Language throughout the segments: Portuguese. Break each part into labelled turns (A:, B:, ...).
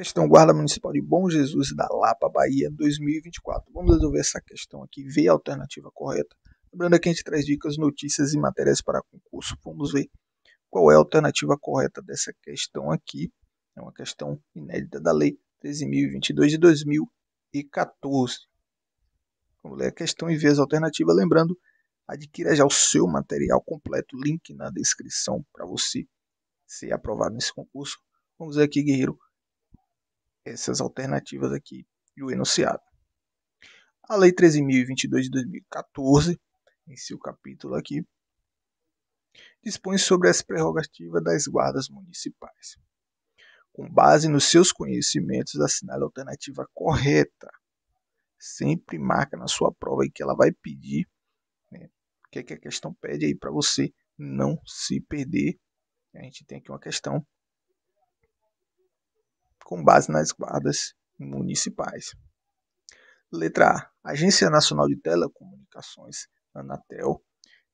A: Questão Guarda Municipal de Bom Jesus da Lapa, Bahia, 2024. Vamos resolver essa questão aqui, ver a alternativa correta. Lembrando que a gente traz dicas, notícias e matérias para concurso. Vamos ver qual é a alternativa correta dessa questão aqui. É uma questão inédita da Lei 13.022 de 2014. Vamos ler a questão e ver as alternativas. Lembrando, adquira já o seu material completo. Link na descrição para você ser aprovado nesse concurso. Vamos ver aqui, guerreiro essas alternativas aqui e o enunciado. A Lei 13.022 de 2014, em seu capítulo aqui, dispõe sobre as prerrogativas das guardas municipais. Com base nos seus conhecimentos, assinale a alternativa correta. Sempre marca na sua prova aí que ela vai pedir, né, o que, é que a questão pede aí para você não se perder. Né, a gente tem aqui uma questão com base nas guardas municipais. Letra A. Agência Nacional de Telecomunicações, Anatel,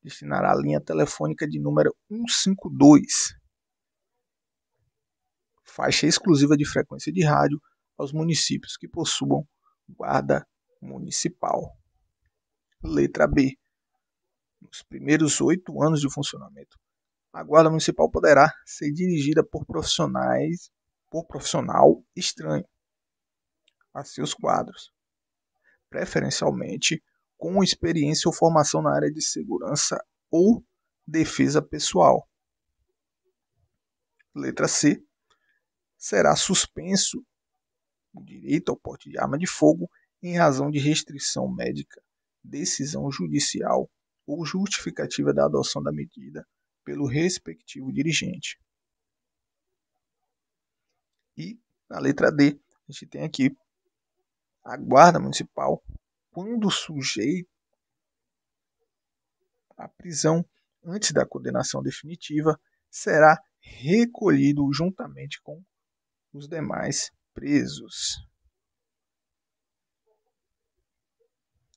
A: destinará a linha telefônica de número 152, faixa exclusiva de frequência de rádio, aos municípios que possuam guarda municipal. Letra B. Nos primeiros oito anos de funcionamento, a Guarda Municipal poderá ser dirigida por profissionais por profissional estranho a seus quadros, preferencialmente com experiência ou formação na área de segurança ou defesa pessoal. Letra C. Será suspenso o direito ao porte de arma de fogo em razão de restrição médica, decisão judicial ou justificativa da adoção da medida pelo respectivo dirigente. E na letra D, a gente tem aqui a guarda municipal, quando sujeito à prisão antes da condenação definitiva, será recolhido juntamente com os demais presos.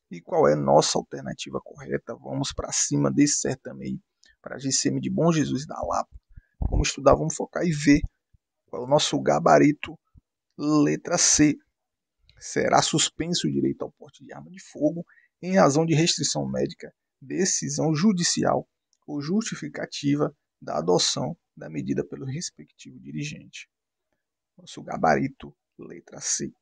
A: E qual é nossa alternativa correta? Vamos para cima desse certame aí, para a GCM de Bom Jesus da Lapa. vamos estudar, vamos focar e ver qual é o nosso gabarito? Letra C. Será suspenso o direito ao porte de arma de fogo em razão de restrição médica, decisão judicial ou justificativa da adoção da medida pelo respectivo dirigente. Nosso gabarito, letra C.